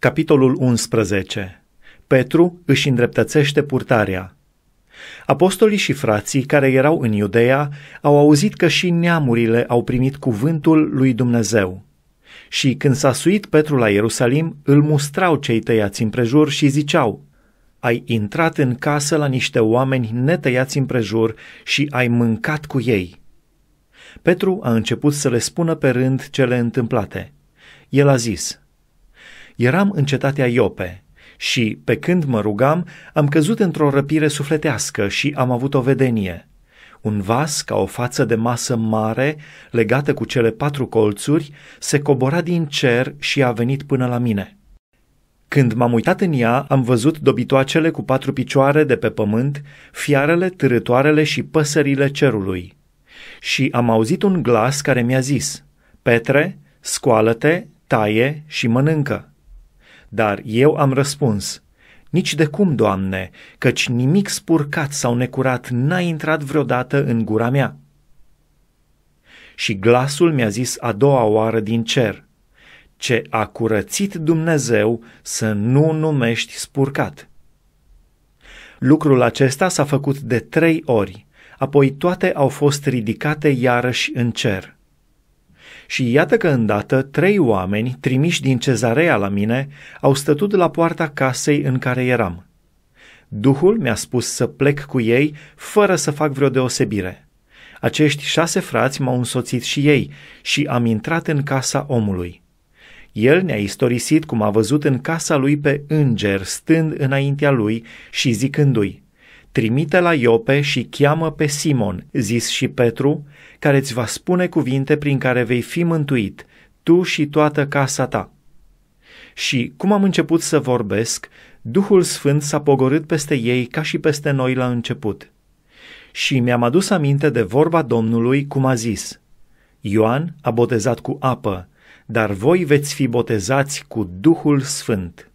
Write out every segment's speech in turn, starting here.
Capitolul 11. Petru își îndreptățește purtarea. Apostolii și frații care erau în Iudeea au auzit că și neamurile au primit cuvântul lui Dumnezeu. Și când s-a suit Petru la Ierusalim, îl mustrau cei tăiați prejur și ziceau, Ai intrat în casă la niște oameni netăiați prejur și ai mâncat cu ei. Petru a început să le spună pe rând cele întâmplate. El a zis, Eram în cetatea Iope și, pe când mă rugam, am căzut într-o răpire sufletească și am avut o vedenie. Un vas ca o față de masă mare, legată cu cele patru colțuri, se cobora din cer și a venit până la mine. Când m-am uitat în ea, am văzut dobitoacele cu patru picioare de pe pământ, fiarele, târătoarele și păsările cerului. Și am auzit un glas care mi-a zis, Petre, scoală-te, taie și mănâncă. Dar eu am răspuns, nici de cum, Doamne, căci nimic spurcat sau necurat n-a intrat vreodată în gura mea. Și glasul mi-a zis a doua oară din cer, ce a curățit Dumnezeu să nu numești spurcat. Lucrul acesta s-a făcut de trei ori, apoi toate au fost ridicate iarăși în cer. Și iată că îndată trei oameni, trimiși din cezarea la mine, au stătut la poarta casei în care eram. Duhul mi-a spus să plec cu ei fără să fac vreo deosebire. Acești șase frați m-au însoțit și ei și am intrat în casa omului. El ne-a istorisit cum a văzut în casa lui pe înger stând înaintea lui și zicându-i, trimite la Iope și cheamă pe Simon, zis și Petru, care îți va spune cuvinte prin care vei fi mântuit, tu și toată casa ta. Și, cum am început să vorbesc, Duhul Sfânt s-a pogorât peste ei ca și peste noi la început. Și mi-am adus aminte de vorba Domnului, cum a zis, Ioan a botezat cu apă, dar voi veți fi botezați cu Duhul Sfânt.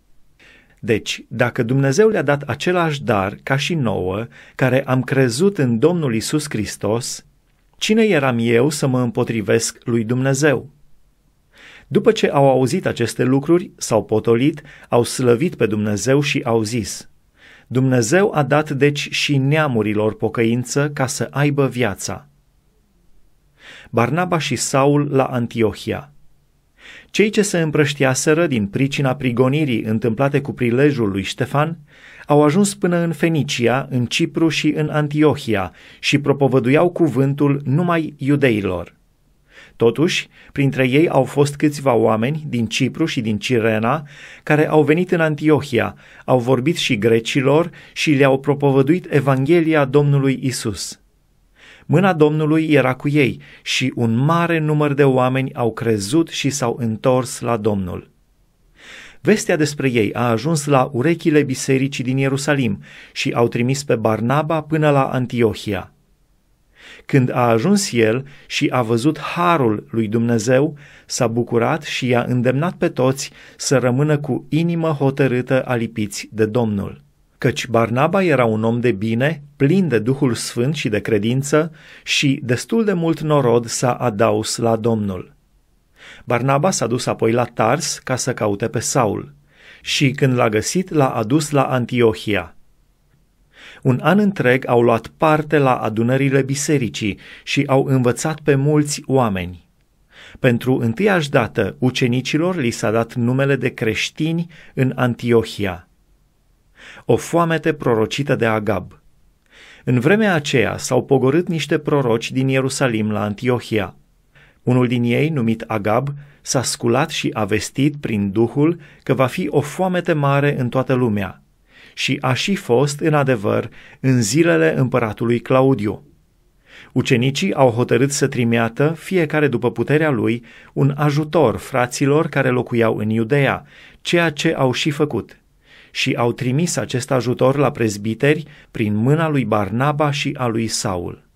Deci, dacă Dumnezeu le-a dat același dar ca și nouă, care am crezut în Domnul Isus Hristos, cine eram eu să mă împotrivesc lui Dumnezeu? După ce au auzit aceste lucruri, s-au potolit, au slăvit pe Dumnezeu și au zis, Dumnezeu a dat deci și neamurilor pocăință ca să aibă viața. Barnaba și Saul la Antiohia – cei ce se împrăștiaseră din pricina prigonirii întâmplate cu prilejul lui Ștefan au ajuns până în Fenicia, în Cipru și în Antiohia și propovăduiau cuvântul numai iudeilor. Totuși, printre ei au fost câțiva oameni din Cipru și din Cirena care au venit în Antiohia, au vorbit și grecilor și le-au propovăduit Evanghelia Domnului Isus. Mâna Domnului era cu ei și un mare număr de oameni au crezut și s-au întors la Domnul. Vestea despre ei a ajuns la urechile bisericii din Ierusalim și au trimis pe Barnaba până la Antiohia. Când a ajuns el și a văzut harul lui Dumnezeu, s-a bucurat și i-a îndemnat pe toți să rămână cu inimă hotărâtă alipiți de Domnul căci Barnaba era un om de bine, plin de Duhul Sfânt și de credință și destul de mult norod s-a adaus la Domnul. Barnaba s-a dus apoi la Tars ca să caute pe Saul și când l-a găsit l-a adus la Antiohia. Un an întreg au luat parte la adunările bisericii și au învățat pe mulți oameni. Pentru întâiași dată, ucenicilor li s-a dat numele de creștini în Antiohia o foamete prorocită de Agab. În vremea aceea s-au pogorât niște proroci din Ierusalim la Antiohia. Unul din ei, numit Agab, s-a sculat și a vestit prin Duhul că va fi o foamete mare în toată lumea. Și a și fost, în adevăr, în zilele împăratului Claudiu. Ucenicii au hotărât să trimeată, fiecare după puterea lui, un ajutor fraților care locuiau în Iudeea, ceea ce au și făcut – și au trimis acest ajutor la prezbiteri prin mâna lui Barnaba și a lui Saul.